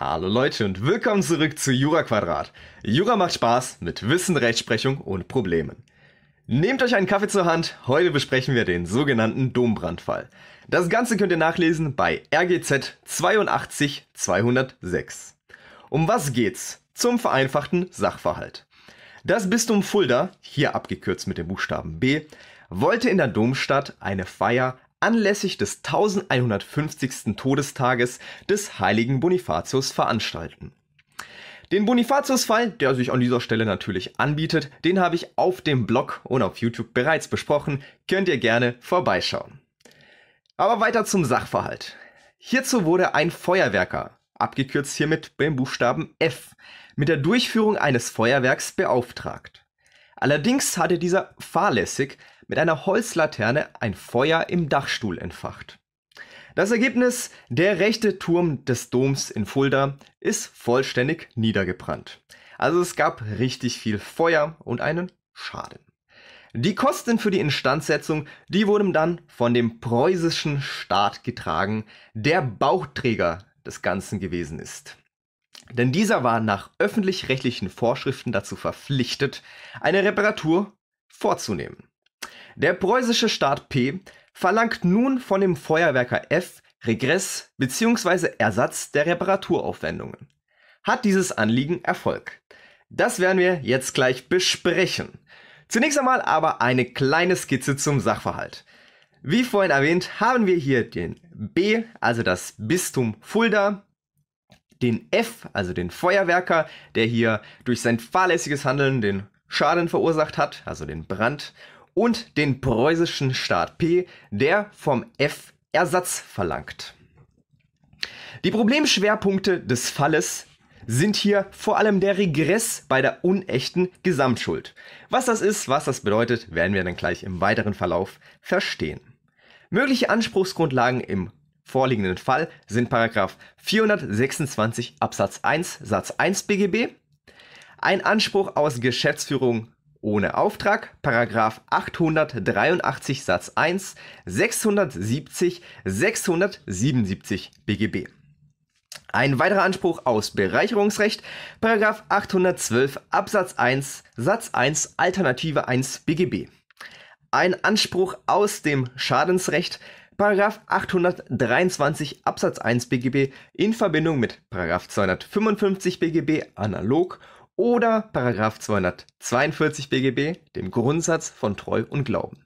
Hallo Leute und willkommen zurück zu Jura Quadrat. Jura macht Spaß mit Wissen, Rechtsprechung und Problemen. Nehmt euch einen Kaffee zur Hand, heute besprechen wir den sogenannten Dombrandfall. Das Ganze könnt ihr nachlesen bei RGZ 82 206. Um was geht's? Zum vereinfachten Sachverhalt. Das Bistum Fulda, hier abgekürzt mit dem Buchstaben B, wollte in der Domstadt eine Feier anlässlich des 1150. Todestages des heiligen Bonifatius veranstalten. Den Bonifatius-Fall, der sich an dieser Stelle natürlich anbietet, den habe ich auf dem Blog und auf YouTube bereits besprochen, könnt ihr gerne vorbeischauen. Aber weiter zum Sachverhalt. Hierzu wurde ein Feuerwerker, abgekürzt hiermit beim Buchstaben F, mit der Durchführung eines Feuerwerks beauftragt. Allerdings hatte dieser fahrlässig mit einer Holzlaterne ein Feuer im Dachstuhl entfacht. Das Ergebnis, der rechte Turm des Doms in Fulda ist vollständig niedergebrannt. Also es gab richtig viel Feuer und einen Schaden. Die Kosten für die Instandsetzung, die wurden dann von dem preußischen Staat getragen, der Bauchträger des Ganzen gewesen ist. Denn dieser war nach öffentlich-rechtlichen Vorschriften dazu verpflichtet, eine Reparatur vorzunehmen. Der preußische Staat P verlangt nun von dem Feuerwerker F Regress bzw. Ersatz der Reparaturaufwendungen. Hat dieses Anliegen Erfolg? Das werden wir jetzt gleich besprechen. Zunächst einmal aber eine kleine Skizze zum Sachverhalt. Wie vorhin erwähnt, haben wir hier den B, also das Bistum Fulda, den F, also den Feuerwerker, der hier durch sein fahrlässiges Handeln den Schaden verursacht hat, also den Brand, und den preußischen Staat P, der vom F Ersatz verlangt. Die Problemschwerpunkte des Falles sind hier vor allem der Regress bei der unechten Gesamtschuld. Was das ist, was das bedeutet, werden wir dann gleich im weiteren Verlauf verstehen. Mögliche Anspruchsgrundlagen im vorliegenden Fall sind 426 Absatz 1 Satz 1 BGB, ein Anspruch aus Geschäftsführung ohne Auftrag, Paragraf 883 Satz 1, 670, 677 BGB. Ein weiterer Anspruch aus Bereicherungsrecht, Paragraf 812 Absatz 1 Satz 1 Alternative 1 BGB. Ein Anspruch aus dem Schadensrecht, Paragraf 823 Absatz 1 BGB in Verbindung mit Paragraf 255 BGB analog oder Paragraf 242 BGB, dem Grundsatz von Treu und Glauben.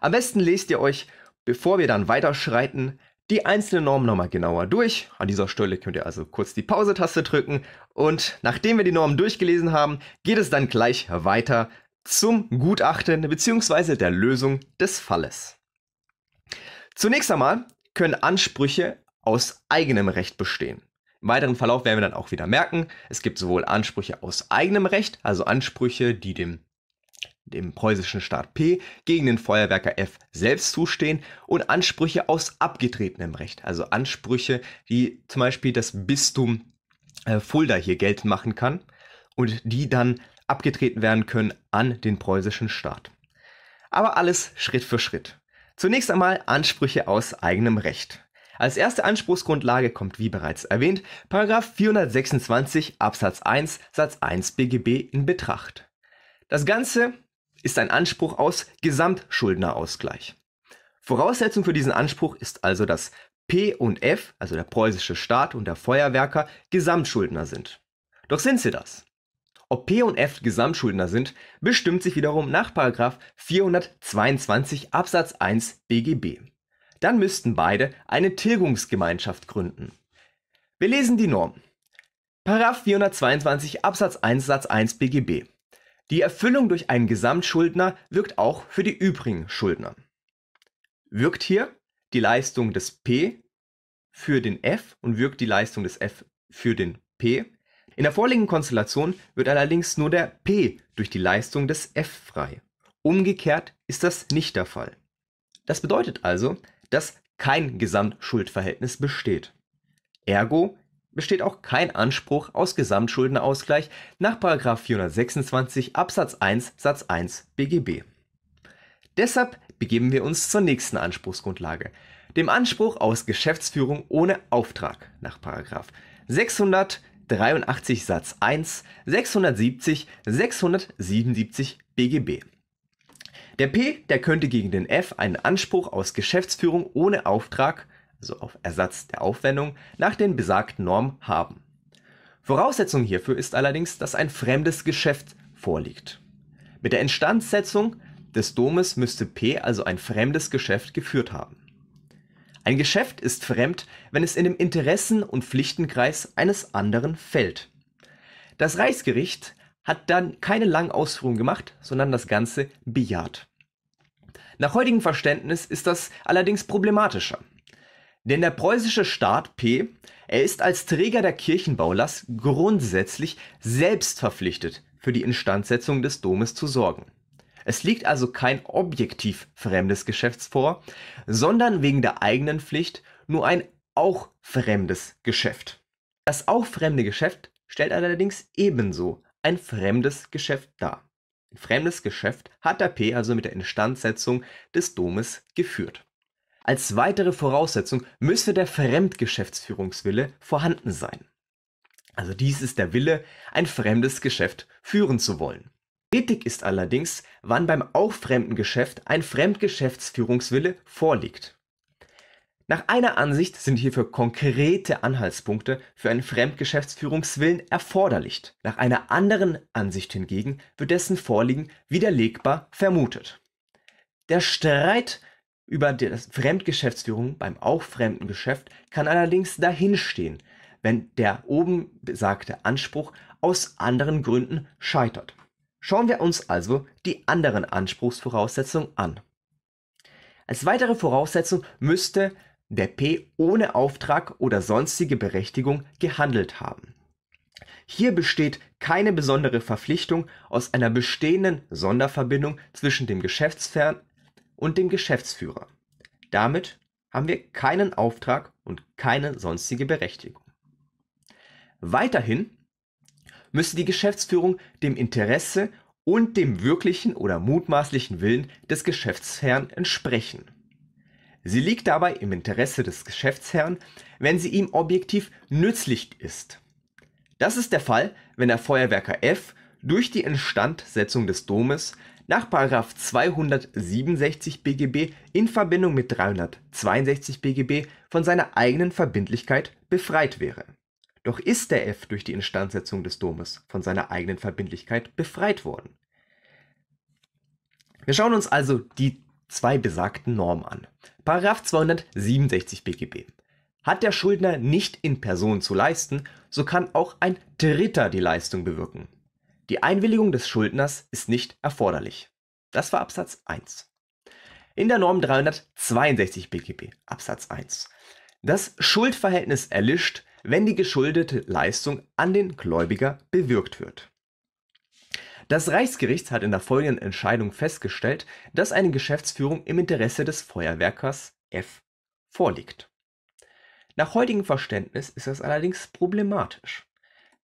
Am besten lest ihr euch, bevor wir dann weiterschreiten, die einzelnen Normen nochmal genauer durch. An dieser Stelle könnt ihr also kurz die Pause-Taste drücken und nachdem wir die Normen durchgelesen haben, geht es dann gleich weiter zum Gutachten bzw. der Lösung des Falles. Zunächst einmal können Ansprüche aus eigenem Recht bestehen weiteren Verlauf werden wir dann auch wieder merken, es gibt sowohl Ansprüche aus eigenem Recht, also Ansprüche, die dem dem preußischen Staat P gegen den Feuerwerker F selbst zustehen und Ansprüche aus abgetretenem Recht, also Ansprüche, die zum Beispiel das Bistum äh, Fulda hier geltend machen kann und die dann abgetreten werden können an den preußischen Staat. Aber alles Schritt für Schritt. Zunächst einmal Ansprüche aus eigenem Recht. Als erste Anspruchsgrundlage kommt wie bereits erwähnt § 426 Absatz 1 Satz 1 BGB in Betracht. Das Ganze ist ein Anspruch aus Gesamtschuldnerausgleich. Voraussetzung für diesen Anspruch ist also, dass P und F, also der preußische Staat und der Feuerwerker, Gesamtschuldner sind. Doch sind sie das? Ob P und F Gesamtschuldner sind, bestimmt sich wiederum nach 422 Absatz 1 BGB. Dann müssten beide eine Tilgungsgemeinschaft gründen. Wir lesen die Norm. Paragraph 422 Absatz 1 Satz 1 BGB. Die Erfüllung durch einen Gesamtschuldner wirkt auch für die übrigen Schuldner. Wirkt hier die Leistung des P für den F und wirkt die Leistung des F für den P. In der vorliegenden Konstellation wird allerdings nur der P durch die Leistung des F frei. Umgekehrt ist das nicht der Fall. Das bedeutet also, dass kein Gesamtschuldverhältnis besteht. Ergo besteht auch kein Anspruch aus Gesamtschuldenausgleich nach § 426 Absatz 1 Satz 1 BGB. Deshalb begeben wir uns zur nächsten Anspruchsgrundlage, dem Anspruch aus Geschäftsführung ohne Auftrag nach § 683 Satz 1, 670, 677 BGB. Der P, der könnte gegen den F einen Anspruch aus Geschäftsführung ohne Auftrag, also auf Ersatz der Aufwendung, nach den besagten Normen haben. Voraussetzung hierfür ist allerdings, dass ein fremdes Geschäft vorliegt. Mit der Instandsetzung des Domes müsste P also ein fremdes Geschäft geführt haben. Ein Geschäft ist fremd, wenn es in dem Interessen- und Pflichtenkreis eines anderen fällt. Das Reichsgericht hat dann keine langen Ausführungen gemacht, sondern das Ganze bejaht. Nach heutigem Verständnis ist das allerdings problematischer. Denn der preußische Staat P, er ist als Träger der Kirchenbaulast grundsätzlich selbst verpflichtet, für die Instandsetzung des Domes zu sorgen. Es liegt also kein objektiv fremdes Geschäfts vor, sondern wegen der eigenen Pflicht nur ein auch fremdes Geschäft. Das auch fremde Geschäft stellt allerdings ebenso ein fremdes Geschäft dar. Ein fremdes Geschäft hat der P also mit der Instandsetzung des Domes geführt. Als weitere Voraussetzung müsse der Fremdgeschäftsführungswille vorhanden sein. Also dies ist der Wille, ein fremdes Geschäft führen zu wollen. Tätig ist allerdings, wann beim auch fremden Geschäft ein Fremdgeschäftsführungswille vorliegt. Nach einer Ansicht sind hierfür konkrete Anhaltspunkte für einen Fremdgeschäftsführungswillen erforderlich, nach einer anderen Ansicht hingegen wird dessen Vorliegen widerlegbar vermutet. Der Streit über die Fremdgeschäftsführung beim auch fremden Geschäft kann allerdings dahinstehen, wenn der oben besagte Anspruch aus anderen Gründen scheitert. Schauen wir uns also die anderen Anspruchsvoraussetzungen an. Als weitere Voraussetzung müsste der P ohne Auftrag oder sonstige Berechtigung gehandelt haben. Hier besteht keine besondere Verpflichtung aus einer bestehenden Sonderverbindung zwischen dem Geschäftsfern und dem Geschäftsführer. Damit haben wir keinen Auftrag und keine sonstige Berechtigung. Weiterhin müsste die Geschäftsführung dem Interesse und dem wirklichen oder mutmaßlichen Willen des Geschäftsherrn entsprechen Sie liegt dabei im Interesse des Geschäftsherrn, wenn sie ihm objektiv nützlich ist. Das ist der Fall, wenn der Feuerwerker F durch die Instandsetzung des Domes nach 267 BGB in Verbindung mit 362 BGB von seiner eigenen Verbindlichkeit befreit wäre. Doch ist der F durch die Instandsetzung des Domes von seiner eigenen Verbindlichkeit befreit worden. Wir schauen uns also die zwei besagten Normen an. Paragraph 267 BGB. Hat der Schuldner nicht in Person zu leisten, so kann auch ein Dritter die Leistung bewirken. Die Einwilligung des Schuldners ist nicht erforderlich. Das war Absatz 1. In der Norm 362 BGB Absatz 1. Das Schuldverhältnis erlischt, wenn die geschuldete Leistung an den Gläubiger bewirkt wird. Das Reichsgericht hat in der folgenden Entscheidung festgestellt, dass eine Geschäftsführung im Interesse des Feuerwerkers F vorliegt. Nach heutigem Verständnis ist das allerdings problematisch.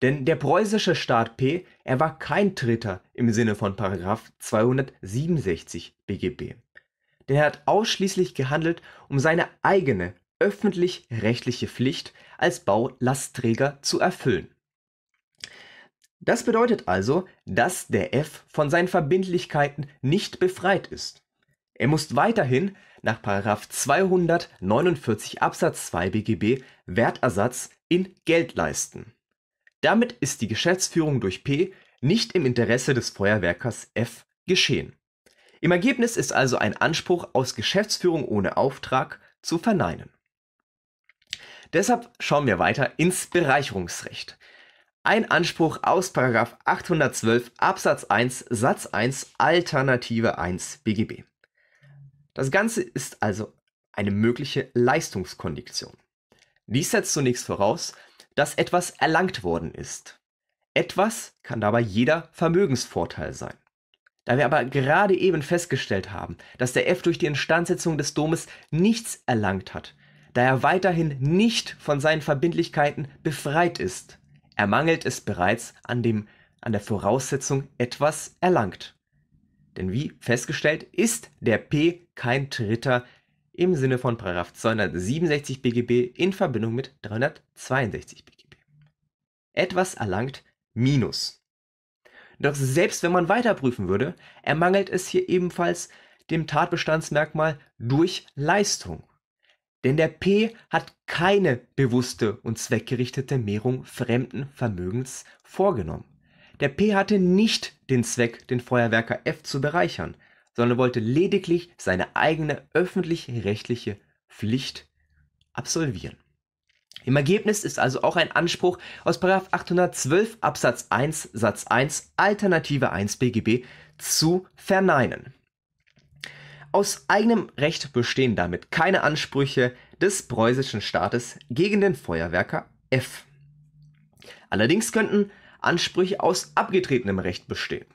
Denn der preußische Staat P, er war kein Dritter im Sinne von 267 BGB. Denn er hat ausschließlich gehandelt, um seine eigene öffentlich-rechtliche Pflicht als Baulastträger zu erfüllen. Das bedeutet also, dass der F von seinen Verbindlichkeiten nicht befreit ist. Er muss weiterhin nach 249 Absatz 2 BGB Wertersatz in Geld leisten. Damit ist die Geschäftsführung durch P nicht im Interesse des Feuerwerkers F geschehen. Im Ergebnis ist also ein Anspruch aus Geschäftsführung ohne Auftrag zu verneinen. Deshalb schauen wir weiter ins Bereicherungsrecht ein Anspruch aus 812 Absatz 1 Satz 1 Alternative 1 BGB. Das Ganze ist also eine mögliche Leistungskondition. Dies setzt zunächst voraus, dass etwas erlangt worden ist. Etwas kann dabei jeder Vermögensvorteil sein. Da wir aber gerade eben festgestellt haben, dass der F durch die Instandsetzung des Domes nichts erlangt hat, da er weiterhin nicht von seinen Verbindlichkeiten befreit ist, ermangelt es bereits an dem an der Voraussetzung etwas erlangt. Denn wie festgestellt, ist der P kein Dritter im Sinne von 267 BGB in Verbindung mit 362 BGB. Etwas erlangt minus. Doch selbst wenn man weiter prüfen würde, ermangelt es hier ebenfalls dem Tatbestandsmerkmal durch Leistung. Denn der P hat keine bewusste und zweckgerichtete Mehrung fremden Vermögens vorgenommen. Der P hatte nicht den Zweck, den Feuerwerker F zu bereichern, sondern wollte lediglich seine eigene öffentlich-rechtliche Pflicht absolvieren. Im Ergebnis ist also auch ein Anspruch aus 812 Absatz 1 Satz 1 Alternative 1 BGB zu verneinen. Aus eigenem Recht bestehen damit keine Ansprüche des preußischen Staates gegen den Feuerwerker F. Allerdings könnten Ansprüche aus abgetretenem Recht bestehen.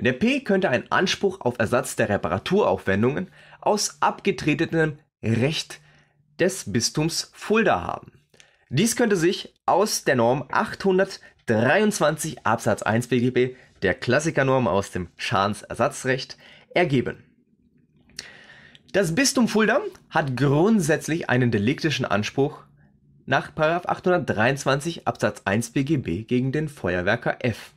Der P könnte einen Anspruch auf Ersatz der Reparaturaufwendungen aus abgetretenem Recht des Bistums Fulda haben. Dies könnte sich aus der Norm 823 Absatz 1 BGB, der Klassikernorm aus dem Schadensersatzrecht, ergeben das Bistum Fulda hat grundsätzlich einen deliktischen Anspruch nach 823 Absatz 1 BGB gegen den Feuerwerker F.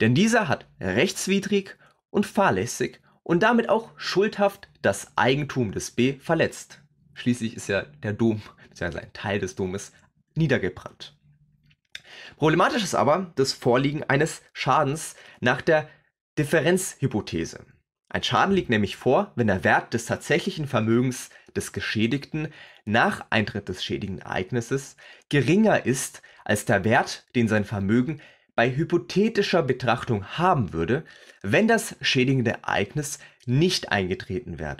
Denn dieser hat rechtswidrig und fahrlässig und damit auch schuldhaft das Eigentum des B verletzt. Schließlich ist ja der Dom, beziehungsweise ein Teil des Domes, niedergebrannt. Problematisch ist aber das Vorliegen eines Schadens nach der Differenzhypothese. Ein Schaden liegt nämlich vor, wenn der Wert des tatsächlichen Vermögens des Geschädigten nach Eintritt des schädigenden Ereignisses geringer ist als der Wert, den sein Vermögen bei hypothetischer Betrachtung haben würde, wenn das schädigende Ereignis nicht eingetreten wäre.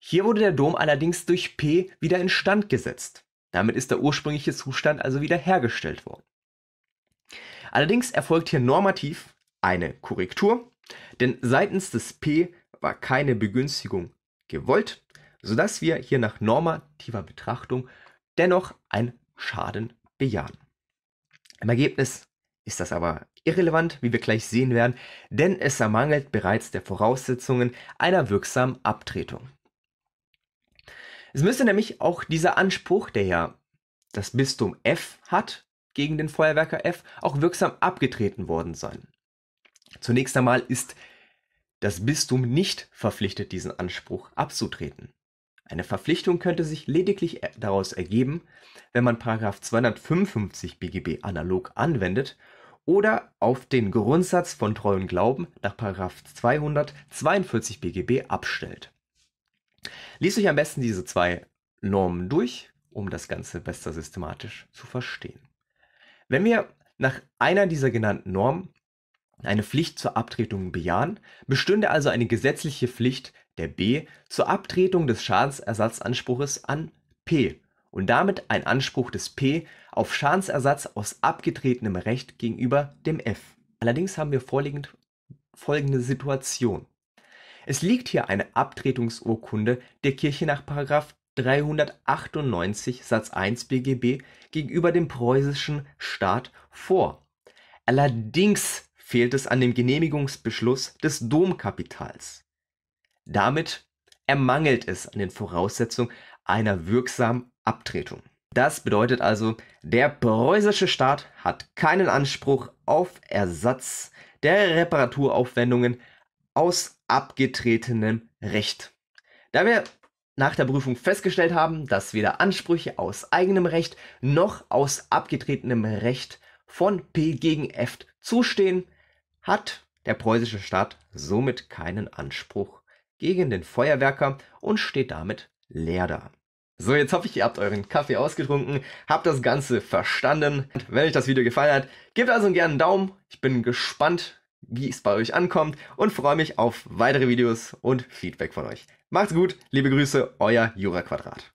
Hier wurde der Dom allerdings durch P wieder instand gesetzt. Damit ist der ursprüngliche Zustand also wieder hergestellt worden. Allerdings erfolgt hier normativ eine Korrektur denn seitens des P war keine Begünstigung gewollt, sodass wir hier nach normativer Betrachtung dennoch einen Schaden bejahen. Im Ergebnis ist das aber irrelevant, wie wir gleich sehen werden, denn es ermangelt bereits der Voraussetzungen einer wirksamen Abtretung. Es müsste nämlich auch dieser Anspruch, der ja das Bistum F hat gegen den Feuerwerker F, auch wirksam abgetreten worden sein. Zunächst einmal ist das Bistum nicht verpflichtet, diesen Anspruch abzutreten. Eine Verpflichtung könnte sich lediglich daraus ergeben, wenn man 255 BGB analog anwendet oder auf den Grundsatz von Treu und Glauben nach 242 BGB abstellt. Lies euch am besten diese zwei Normen durch, um das Ganze besser systematisch zu verstehen. Wenn wir nach einer dieser genannten Normen eine Pflicht zur Abtretung bejahen, bestünde also eine gesetzliche Pflicht der B zur Abtretung des Schadensersatzanspruches an P und damit ein Anspruch des P auf Schadensersatz aus abgetretenem Recht gegenüber dem F. Allerdings haben wir vorliegend folgende Situation. Es liegt hier eine Abtretungsurkunde der Kirche nach 398 Satz 1 BGB gegenüber dem preußischen Staat vor. Allerdings fehlt es an dem Genehmigungsbeschluss des Domkapitals. Damit ermangelt es an den Voraussetzungen einer wirksamen Abtretung. Das bedeutet also, der preußische Staat hat keinen Anspruch auf Ersatz der Reparaturaufwendungen aus abgetretenem Recht. Da wir nach der Prüfung festgestellt haben, dass weder Ansprüche aus eigenem Recht noch aus abgetretenem Recht von P gegen F zustehen, hat der preußische Staat somit keinen Anspruch gegen den Feuerwerker und steht damit leer da. So, jetzt hoffe ich, ihr habt euren Kaffee ausgetrunken, habt das Ganze verstanden. Wenn euch das Video gefallen hat, gebt also gerne einen Daumen. Ich bin gespannt, wie es bei euch ankommt und freue mich auf weitere Videos und Feedback von euch. Macht's gut, liebe Grüße, euer Jura Quadrat.